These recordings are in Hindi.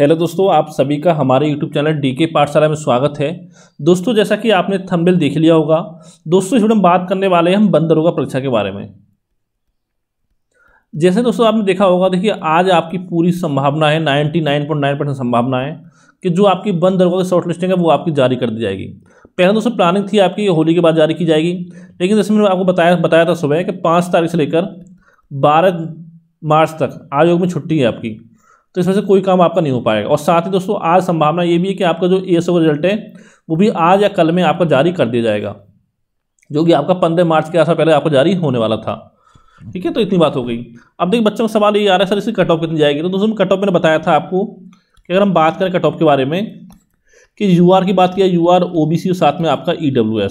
हेलो दोस्तों आप सभी का हमारे यूट्यूब चैनल डी के पाठशाला में स्वागत है दोस्तों जैसा कि आपने थंबनेल देख लिया होगा दोस्तों इस वीडियो में बात करने वाले हैं हम बंद दरोगा परीक्षा के बारे में जैसे दोस्तों आपने देखा होगा देखिए आज आपकी पूरी संभावना है ninety nine point nine percent संभावना है कि जो आपकी बंद दरोगा की शॉर्ट लिस्टिंग है वो आपकी जारी कर दी जाएगी पहले दोस्तों प्लानिंग थी आपकी होली के बाद जारी की जाएगी लेकिन जैसे मैंने आपको बताया बताया था सुबह कि पाँच तारीख से लेकर बारह मार्च तक आयोग में छुट्टी है आपकी तो इसमें से कोई काम आपका नहीं हो पाएगा और साथ ही दोस्तों आज संभावना ये भी है कि आपका जो ए का रिजल्ट है वो भी आज या कल में आपका जारी कर दिया जाएगा जो कि आपका पंद्रह मार्च के आसपास पहले आपका जारी होने वाला था ठीक है तो इतनी बात हो गई अब देखिए बच्चों का सवाल ये आ रहा है सर इसकी कट ऑफ कितनी जाएगी तो दोस्तों कट ऑफ मैंने बताया था आपको कि अगर हम बात करें कट ऑफ के बारे में कि यू की बात किया यू आर और साथ में आपका ई e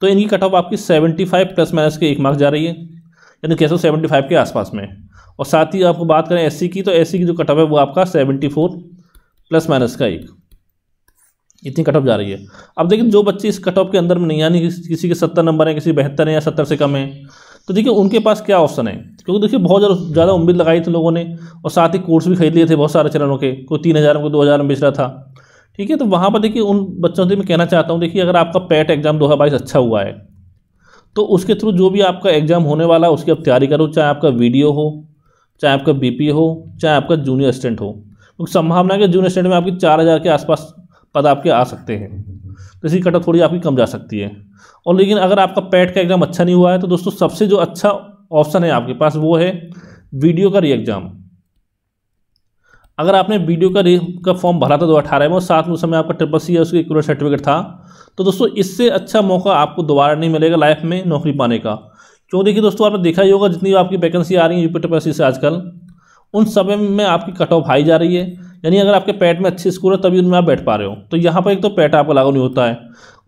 तो इनकी कट ऑफ आपकी सेवेंटी फाइव प्लस माइनस के एक मार्क्स जा रही है यानी कैसे सेवेंटी फाइव के आसपास में और साथ ही आपको बात करें एससी की तो एससी की जो कटअप है वो आपका सेवेंटी फोर प्लस माइनस का एक इतनी कटअप जा रही है अब देखिए जो बच्चे इस कटअप के अंदर में नहीं यानी किसी के सत्तर नंबर हैं किसी बेहतर हैं या सत्तर से कम हैं तो देखिए उनके पास क्या ऑप्शन है क्योंकि देखिए बहुत ज़्यादा उम्मीद लगाई थी लोगों ने और साथ ही कोर्स भी खरीद लिए थे बहुत सारे चैनलों के कोई तीन हज़ार में कोई दो हज़ार में बेच रहा था ठीक है तो वहाँ पर देखिए उन बच्चों से मैं कहना चाहता हूँ देखिए अगर आपका पैट एग्ज़ाम दो अच्छा हुआ है तो उसके थ्रू जो भी आपका एग्ज़ाम होने वाला है उसकी आप तैयारी करो चाहे आपका वीडियो हो चाहे आपका बी हो चाहे आपका जूनियर असिस्टेंट हो क्योंकि संभावना है कि जूनियर असिस्टेंट में आपकी चार हज़ार के आसपास पद आपके आ सकते हैं तो इसकी कटअप थोड़ी आपकी कम जा सकती है और लेकिन अगर आपका पैट e का एग्ज़ाम अच्छा नहीं हुआ है तो दोस्तों सबसे जो अच्छा ऑप्शन है आपके पास वो है वीडियो का री एग्ज़ाम अगर आपने वीडियो का री का फॉर्म भरा था दो अठारह में और साथ में उस समय आपका ट्रिपल सी या उसका इक्वल सर्टिफिकेट था तो दोस्तों इससे अच्छा मौका आपको दोबारा नहीं मिलेगा लाइफ में नौकरी पाने का क्यों देखिए दोस्तों आपने देखा ही होगा जितनी आपकी वैकेंसी आ रही है यूपी से आजकल उन सब में आपकी कट ऑफ हाई जा रही है यानी अगर आपके पैट में अच्छे स्कोर है तभी उनमें आप बैठ पा रहे हो तो यहाँ पर एक तो पैट आपका लागू नहीं होता है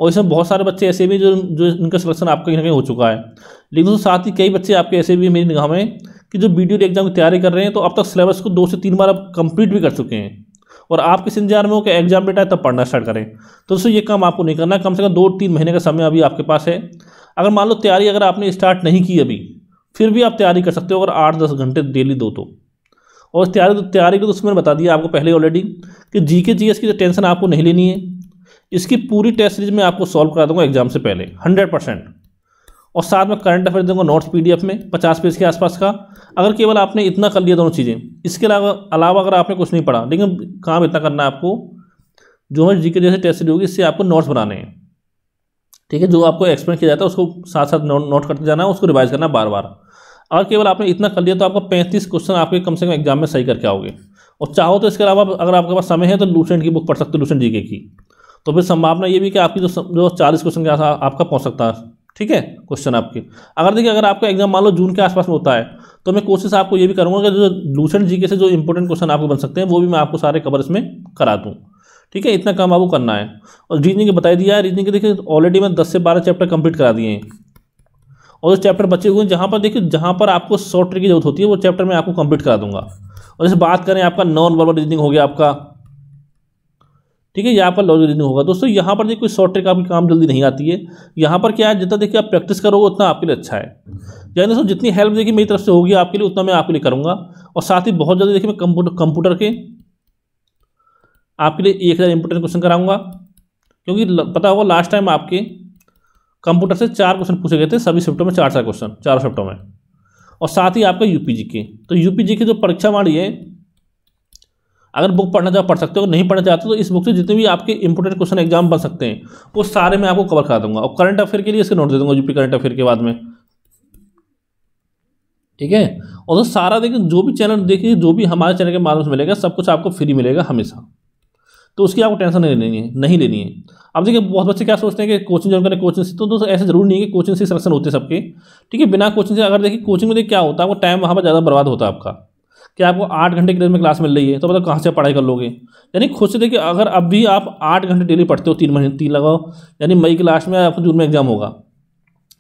और इसमें बहुत सारे बच्चे ऐसे भी जो जो इनका सिलेक्शन आपका कहीं ना कहीं हो चुका है लेकिन दोस्तों साथ ही कई बच्चे आपके ऐसे भी मेरी निगाह में कि जो बी डी एग्जाम की तैयारी कर रहे हैं तो अब तक सिलेबस को दो से तीन बार आप कंप्लीट भी कर चुके हैं और आप किस इंतजार में हो कि एग्जाम डेट है तब पढ़ना स्टार्ट करें तो दोस्तों ये काम आपको नहीं करना कम से कम दो तीन महीने का समय अभी आपके पास है अगर मान लो तैयारी अगर आपने स्टार्ट नहीं की अभी फिर भी आप तैयारी कर सकते हो अगर आठ दस घंटे डेली दो तो और तैयारी तैयारी की तो मैंने बता दिया आपको पहले ऑलरेडी कि जी के जी एस की टेंशन आपको नहीं लेनी है इसकी पूरी टेस्ट सीरीज मैं आपको सॉल्व करा दूंगा एग्जाम से पहले हंड्रेड परसेंट और साथ में करंट अफेयर दूंगा नोट्स पी में पचास पेज के आसपास का अगर केवल आपने इतना कर लिया दोनों चीज़ें इसके अलावा अलावा अगर आपने कुछ नहीं पढ़ा लेकिन काम इतना करना है आपको जो हमारी जी के जैसे टेस्ट सीरीज होगी इससे आपको नोट्स बनाने हैं ठीक है जो आपको एक्सप्लेन किया जाता है उसको साथ साथ नोट नोट करते जाना है उसको रिवाइज करना बार बार अगर केवल आपने इतना कर लिया तो आपका पैंतीस क्वेश्चन आपके कम से कम एग्जाम में सही करके आओगे और चाहो तो इसके अलावा अगर आपके पास समय है तो लूसेंट की बुक पढ़ सकते हो लूसेंट जी की तो फिर संभावना ये भी कि आपकी जो जो चालीस क्वेश्चन के आसपास आपका पहुँच सकता है ठीक है क्वेश्चन आपके अगर देखिए अगर आपका एग्जाम मान लो जून के आसपास में होता है तो मैं कोशिश आपको ये भी करूँगा कि जो लूसेंट जी के से जो इंपॉर्टेंट क्वेश्चन आपको बन सकते हैं वो भी मैं आपको सारे कवर इसमें करा दूँ ठीक है इतना काम आपको करना है और रीजनिंग बता दिया है रीजनिंग के देखिए ऑलरेडी मैं दस से बारह चैप्टर कंप्लीट करा दिए हैं और उस चैप्टर बच्चे हुए हैं जहाँ पर देखिए जहाँ पर आपको शॉर्ट ट्रिक की जरूरत होती है वो चैप्टर मैं आपको कंप्लीट करा दूंगा और जैसे बात करें आपका नॉन वर्बल रीजनिंग हो गया आपका ठीक है यहाँ पर लॉजिक रीजनिंग होगा दोस्तों यहाँ पर देखिए कोई शॉर्ट ट्रिक आपकी काम जल्दी नहीं आती है यहाँ पर क्या है जितना देखिए आप प्रैक्टिस करोगे उतना आपके लिए अच्छा है यानी दोस्तों जितनी हेल्प देखिए मेरी तरफ से होगी आपके लिए उतना मैं आपके लिए करूँगा और साथ ही बहुत जल्दी देखिए मैं कंप्यूटर के आपके लिए एक हज़ार इंपोर्टेंट क्वेश्चन कराऊंगा क्योंकि पता होगा लास्ट टाइम आपके कंप्यूटर से चार क्वेश्चन पूछे गए थे सभी शिफ्टों में चार चार क्वेश्चन चारों शिफ्टों में और साथ ही आपका यू के तो जी की जो परीक्षा वाणी है अगर बुक पढ़ना चाहो पढ़ सकते हो नहीं पढ़ना चाहते तो इस बुक से जितने भी आपके इंपोर्टेंट क्वेश्चन एग्जाम बन सकते हैं वो सारे मैं आपको कवर करा दूंगा और करंट अफेयर के लिए इसके नोट दे दूंगा यूपी करंट अफेयर के बाद में ठीक है और तो सारा देखिए जो भी चैनल देखिए जो भी हमारे चैनल के माध्यम से मिलेगा सब कुछ आपको फ्री मिलेगा हमेशा तो उसकी आपको टेंशन नहीं लेनी है नहीं लेनी है अब देखिए बहुत बच्चे क्या सोचते हैं कि कोचिंग ज्वाइन करें कोचिंग से तो दोस्तों ऐसे जरूर नहीं है कि कोचिंग से सिलेक्शन होते सबके ठीक है बिना कोचिंग से अगर देखिए कोचिंग में देखिए क्या होता है आपको टाइम वहाँ पर ज़्यादा बर्बाद होता है आपका कि आपको आठ घंटे की देर में क्लास मिल रही है तो मतलब कहाँ से पढ़ाई कर लोगे यानी खुद से देखिए अगर अब भी आप आठ घंटे डेली पढ़ते हो तीन महीने तीन लगाओ यानी मई के लास्ट में आपको जून में एग्जाम होगा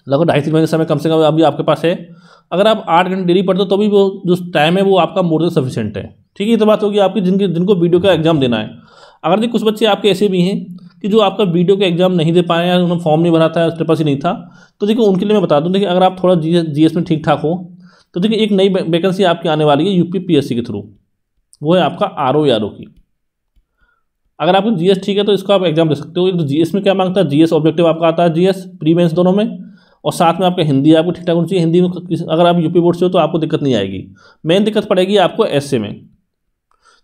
लगभग ढाई तीन महीने समय कम से कम अभी आपके पास है अगर आप आठ घंटे डेली पढ़ते हो तो भी वो जो टाइम है वो आपका मोर देन सफिशेंट है ठीक है ये तो बात होगी आपकी जिनके जिनको वीडियो का एग्जाम देना है अगर देखिए कुछ बच्चे आपके ऐसे भी हैं कि जो आपका वीडियो का एग्जाम नहीं दे पाए या उन्होंने फॉर्म नहीं भरा था उसके पास ही नहीं था तो देखिए उनके लिए मैं बता दूँ देखिए अगर आप थोड़ा जी जीएस में ठीक ठाक हो तो देखिए एक नई वैकेंसी आपकी आने वाली है यूपी पीएससी के थ्रू वो है आपका आर ओ आर ओ की अगर आपको एस ठीक है तो इसको आप एग्जाम दे सकते हो एक तो जीएस में क्या मांगता है एस ऑब्जेक्टिव आपका आता है एस प्री मेंस दोनों में और साथ में आपका हिंदी आपको ठीक ठाक होनी चाहिए हिंदी में अगर आप यूपी बोर्ड से हो तो आपको दिक्कत नहीं आएगी मेन दिक्कत पड़ेगी आपको एस में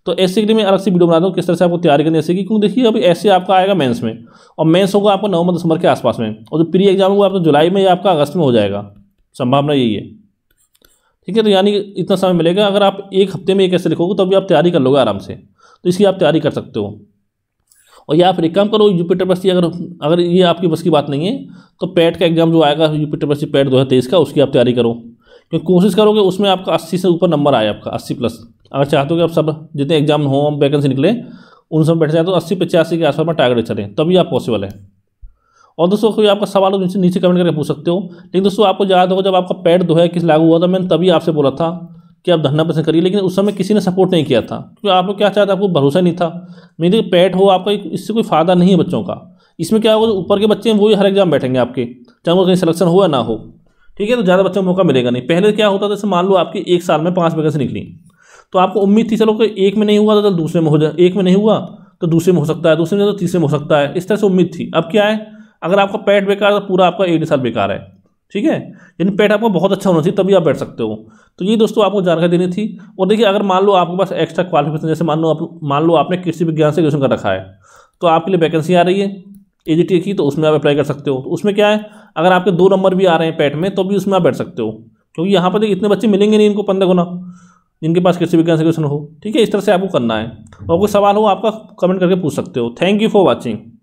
तो ऐसे के लिए मैं अलग से वीडियो बनाता हूँ किस तरह से आपको तैयारी करनी ऐसे की क्योंकि देखिए अभी ऐसे आपका आएगा मेंस में और मेंस होगा आपका नवंबर दिसंबर के आसपास में और जो प्री एग्जाम होगा आपको जुलाई में या आपका अगस्त में हो जाएगा संभावना यही है ठीक है तो यानी इतना समय मिलेगा अगर आप एक हफ्ते में एक ऐसे लिखोगे तो अभी आप तैयारी कर लोगे आराम से तो इसकी आप तैयारी कर सकते हो और या फिर एक काम करो यूपीटर बस्ती अगर अगर ये आपकी बस की बात नहीं है तो पैट e का एग्जाम जो आएगा यूपीटर बस्ती पैट दो हज़ार तेईस का उसकी आप तैयारी करो क्योंकि कोशिश करोगे उसमें आपका अस्सी से ऊपर नंबर आए आपका अस्सी प्लस अगर चाहते हो कि आप सब जितने एग्जाम हो वैकेंसी निकले उन सब बैठ जाए तो अस्सी पचासी के आसपास में टारगेट चलें तभी आप पॉसिबल है और दोस्तों कोई आपका सवाल हो तो नीचे नीचे कमेंट करके पूछ सकते हो लेकिन दोस्तों आपको याद होगा जब आपका पैड दो है किस लागू हुआ था मैंने तभी आपसे बोला था कि आप धरना पसंद करिए लेकिन उस समय किसी ने सपोर्ट नहीं किया था क्योंकि आप लोग क्या चाहते आपको भरोसा नहीं था मेरे पैट हो आपका इससे कोई फ़ायदा नहीं है बच्चों का इसमें क्या होगा ऊपर के बच्चे हैं वही हर एग्जाम बैठेंगे आपके चाहे वो कहीं सिलेक्शन हो या ना हो ठीक है तो ज़्यादा बच्चों को मौका मिलेगा नहीं पहले क्या होता था जैसे मान लो आपकी एक साल में पाँच वैकेंसी निकली तो आपको उम्मीद थी चलो कि एक में नहीं हुआ तो चल दूसरे में हो जाए एक में नहीं हुआ तो दूसरे में हो सकता है दूसरे में तो तीसरे में हो सकता है इस तरह से उम्मीद थी अब क्या है अगर आपका पैट बेकार है तो पूरा आपका एक साल बेकार है ठीक है यानी पेट आपको बहुत अच्छा होना चाहिए तभी आप बैठ सकते हो तो ये दोस्तों आपको जानकारी देनी थी और देखिए अगर मान लो आपके पास एक्स्ट्रा क्वालिफिकेशन जैसे मान लो आप मान लो आपने कृषि विज्ञान से ग्रेजुएशन कर रखा है तो आपके लिए वैकेंसी आ रही है एजीटी की तो उसमें आप अप्लाई कर सकते हो तो उसमें क्या है अगर आपके दो नंबर भी आ रहे हैं पैट में तो भी उसमें आप बैठ सकते हो क्योंकि यहाँ पर देखिए इतने बच्चे मिलेंगे नहीं इनको पंद्रह गुना जिनके पास कृषि विज्ञान से क्वेश्चन हो ठीक है इस तरह से आपको करना है और कोई सवाल हो आपका कमेंट करके पूछ सकते हो थैंक यू फॉर वॉचिंग